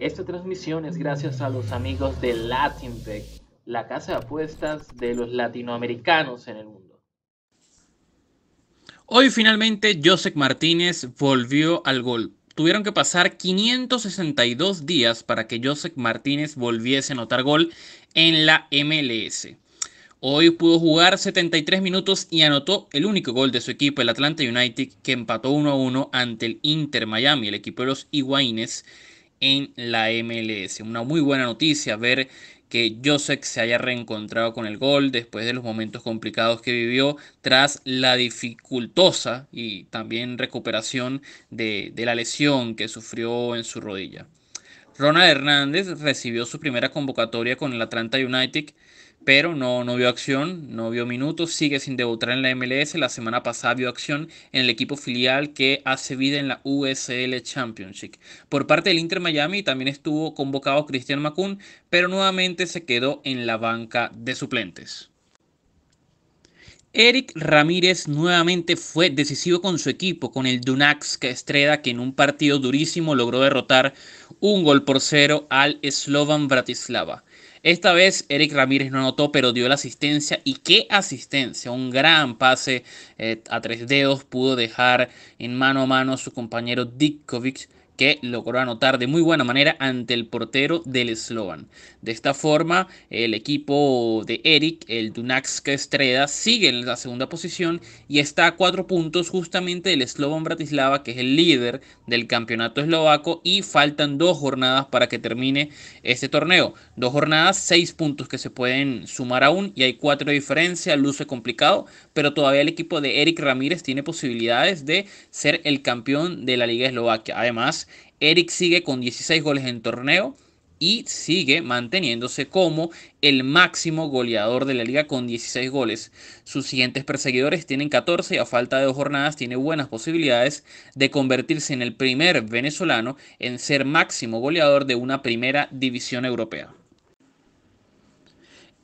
Esta transmisión es gracias a los amigos de LatinBet, la casa de apuestas de los latinoamericanos en el mundo. Hoy finalmente Josep Martínez volvió al gol. Tuvieron que pasar 562 días para que Josep Martínez volviese a anotar gol en la MLS. Hoy pudo jugar 73 minutos y anotó el único gol de su equipo, el Atlanta United, que empató 1 a 1 ante el Inter Miami, el equipo de los Iguaines en la MLS. Una muy buena noticia ver que Joseph se haya reencontrado con el gol después de los momentos complicados que vivió tras la dificultosa y también recuperación de, de la lesión que sufrió en su rodilla. Ronald Hernández recibió su primera convocatoria con el Atlanta United pero no, no vio acción, no vio minutos, sigue sin debutar en la MLS. La semana pasada vio acción en el equipo filial que hace vida en la USL Championship. Por parte del Inter Miami también estuvo convocado Cristian Macun, pero nuevamente se quedó en la banca de suplentes. Eric Ramírez nuevamente fue decisivo con su equipo, con el que Estreda, que en un partido durísimo logró derrotar un gol por cero al Slovan Bratislava. Esta vez Eric Ramírez no anotó, pero dio la asistencia. ¿Y qué asistencia? Un gran pase eh, a tres dedos pudo dejar en mano a mano a su compañero Dikovic que logró anotar de muy buena manera ante el portero del Slovan. De esta forma, el equipo de Eric, el Dunax Estreda, sigue en la segunda posición y está a cuatro puntos justamente del Slovan Bratislava, que es el líder del campeonato eslovaco, y faltan dos jornadas para que termine este torneo. Dos jornadas, seis puntos que se pueden sumar aún y hay cuatro de diferencia, luce complicado, pero todavía el equipo de Eric Ramírez tiene posibilidades de ser el campeón de la Liga Eslovaquia. Además, Eric sigue con 16 goles en torneo y sigue manteniéndose como el máximo goleador de la liga con 16 goles. Sus siguientes perseguidores tienen 14 y a falta de dos jornadas tiene buenas posibilidades de convertirse en el primer venezolano en ser máximo goleador de una primera división europea.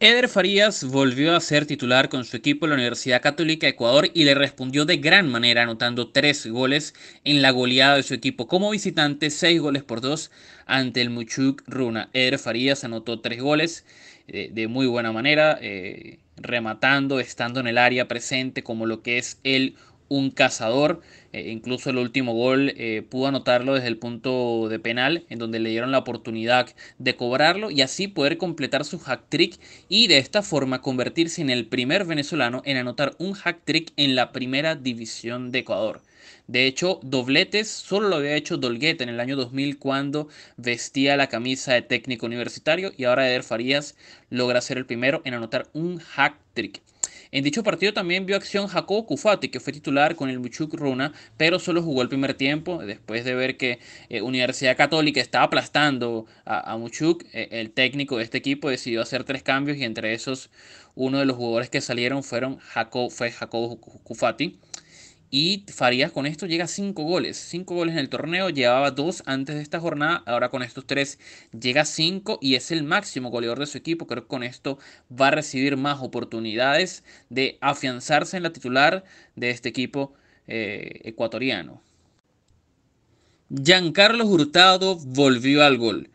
Eder Farías volvió a ser titular con su equipo en la Universidad Católica de Ecuador y le respondió de gran manera anotando tres goles en la goleada de su equipo como visitante, seis goles por dos ante el Muchuk Runa. Eder Farías anotó tres goles eh, de, muy buena manera, eh, rematando, estando en el área presente como lo que es el un cazador. Eh, incluso el último gol eh, pudo anotarlo desde el punto de penal, en donde le dieron la oportunidad de cobrarlo y así poder completar su hack trick y de esta forma convertirse en el primer venezolano en anotar un hack trick en la primera división de Ecuador. De hecho, dobletes solo lo había hecho Dolguete en el año 2000 cuando vestía la camisa de técnico universitario y ahora Eder Farías logra ser el primero en anotar un hack trick en dicho partido también vio acción Jacobo Kufati, que fue titular con el Muchuk Runa, pero solo jugó el primer tiempo, después de ver que eh, Universidad Católica estaba aplastando a, Muchuk, eh, el técnico de este equipo decidió hacer tres cambios y entre esos uno de los jugadores que salieron fueron Jacob, fue Jacobo Kufati. Y Farías con esto llega a 5 goles. 5 goles en el torneo. Llevaba 2 antes de esta jornada. Ahora con estos 3 llega a 5 y es el máximo goleador de su equipo. Creo que con esto va a recibir más oportunidades de afianzarse en la titular de este equipo eh, ecuatoriano. Giancarlo Hurtado volvió al gol.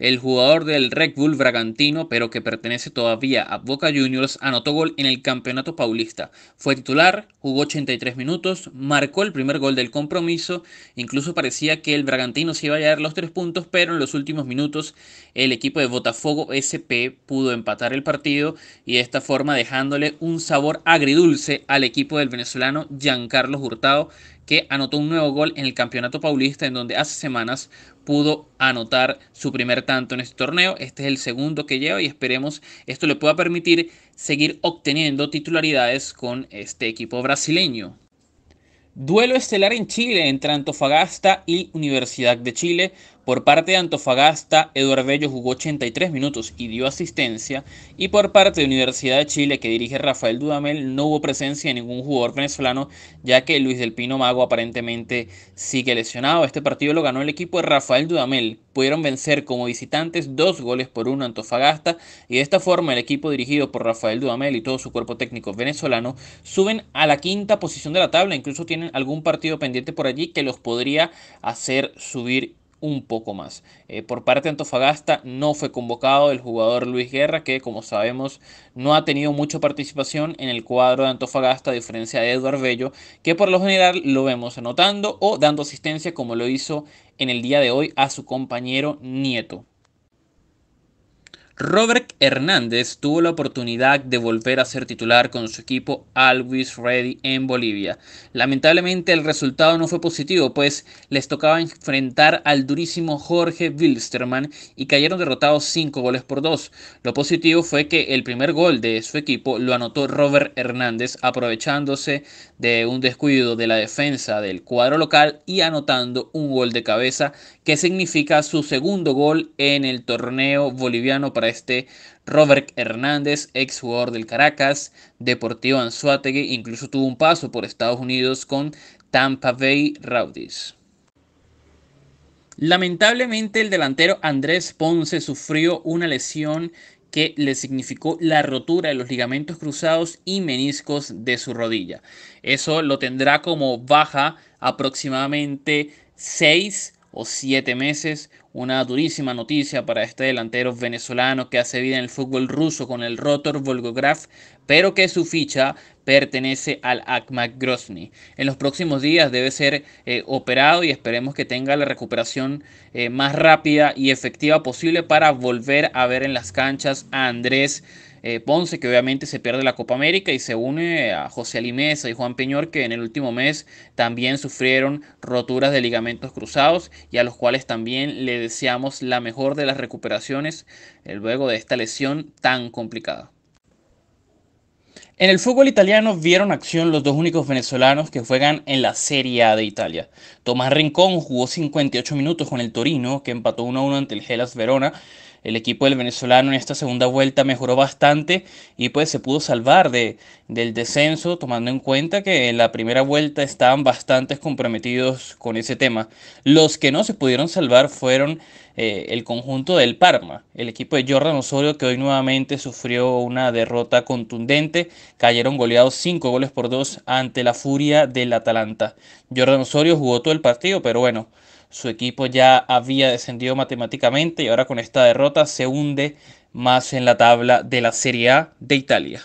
El jugador del Red Bull Bragantino, pero que pertenece todavía a Boca Juniors, anotó gol en el Campeonato Paulista. Fue titular, jugó 83 minutos, marcó el primer gol del compromiso, incluso parecía que el Bragantino se iba a llevar los tres puntos, pero en los últimos minutos el equipo de Botafogo SP pudo empatar el partido y de esta forma dejándole un sabor agridulce al equipo del venezolano Giancarlo Hurtado, que anotó un nuevo gol en el Campeonato Paulista, en donde hace semanas pudo anotar su primer tanto en este torneo. Este es el segundo que lleva y esperemos esto le pueda permitir seguir obteniendo titularidades con este equipo brasileño. Duelo estelar en Chile entre Antofagasta y Universidad de Chile. Por parte de Antofagasta, Eduardo Bello jugó 83 minutos y dio asistencia. Y por parte de Universidad de Chile, que dirige Rafael Dudamel, no hubo presencia de ningún jugador venezolano, ya que Luis del Pino Mago aparentemente sigue lesionado. Este partido lo ganó el equipo de Rafael Dudamel. Pudieron vencer como visitantes dos goles por uno Antofagasta. Y de esta forma, el equipo dirigido por Rafael Dudamel y todo su cuerpo técnico venezolano suben a la quinta posición de la tabla. Incluso tienen algún partido pendiente por allí que los podría hacer subir un poco más. Eh, por parte de Antofagasta no fue convocado el jugador Luis Guerra, que como sabemos no ha tenido mucha participación en el cuadro de Antofagasta, a diferencia de Eduardo Bello, que por lo general lo vemos anotando o dando asistencia como lo hizo en el día de hoy a su compañero Nieto. Robert Hernández tuvo la oportunidad de volver a ser titular con su equipo Always Ready en Bolivia. Lamentablemente el resultado no fue positivo, pues les tocaba enfrentar al durísimo Jorge Wilstermann y cayeron derrotados 5 goles por 2. Lo positivo fue que el primer gol de su equipo lo anotó Robert Hernández aprovechándose de un descuido de la defensa del cuadro local y anotando un gol de cabeza que significa su segundo gol en el torneo boliviano para este Robert Hernández, ex jugador del Caracas, Deportivo Anzuategui, incluso tuvo un paso por Estados Unidos con Tampa Bay Rowdies. Lamentablemente el delantero Andrés Ponce sufrió una lesión que le significó la rotura de los ligamentos cruzados y meniscos de su rodilla. Eso lo tendrá como baja aproximadamente 6 o siete meses. Una durísima noticia para este delantero venezolano que hace vida en el fútbol ruso con el Rotor Volgograf. pero que su ficha pertenece al Akmak Grozny. En los próximos días debe ser eh, operado y esperemos que tenga la recuperación eh, más rápida y efectiva posible para volver a ver en las canchas a Andrés eh, Ponce, que obviamente se pierde la Copa América, y se une a José Alimesa y Juan Peñor, que en el último mes también sufrieron roturas de ligamentos cruzados y a los cuales también le deseamos la mejor de las recuperaciones eh, luego de esta lesión tan complicada. En el fútbol italiano vieron acción los dos únicos venezolanos que juegan en la Serie A de Italia. Tomás Rincón jugó 58 minutos con el Torino, que empató 1-1 ante el Hellas Verona, el equipo del venezolano en esta segunda vuelta mejoró bastante y pues se pudo salvar de, del descenso tomando en cuenta que en la primera vuelta estaban bastante comprometidos con ese tema. Los que no se pudieron salvar fueron eh, el conjunto del Parma, el equipo de Jordan Osorio que hoy nuevamente sufrió una derrota contundente, cayeron goleados 5 goles por 2 ante la furia del Atalanta. Jordan Osorio jugó todo el partido, pero bueno, su equipo ya había descendido matemáticamente y ahora con esta derrota se hunde más en la tabla de la Serie A de Italia.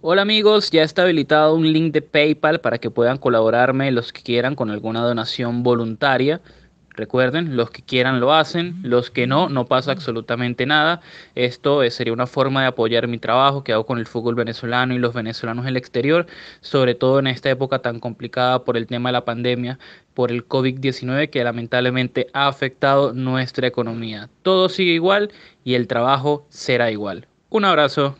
Hola amigos, ya está habilitado un link de PayPal para que puedan colaborarme los que quieran con alguna donación voluntaria. Recuerden, los que quieran lo hacen, los que no, no pasa absolutamente nada. Esto eh, sería una forma de apoyar mi trabajo que hago con el fútbol venezolano y los venezolanos en el exterior, sobre todo en esta época tan complicada por el tema de la pandemia, por el COVID-19 que lamentablemente ha afectado nuestra economía. Todo sigue igual y el trabajo será igual. Un abrazo.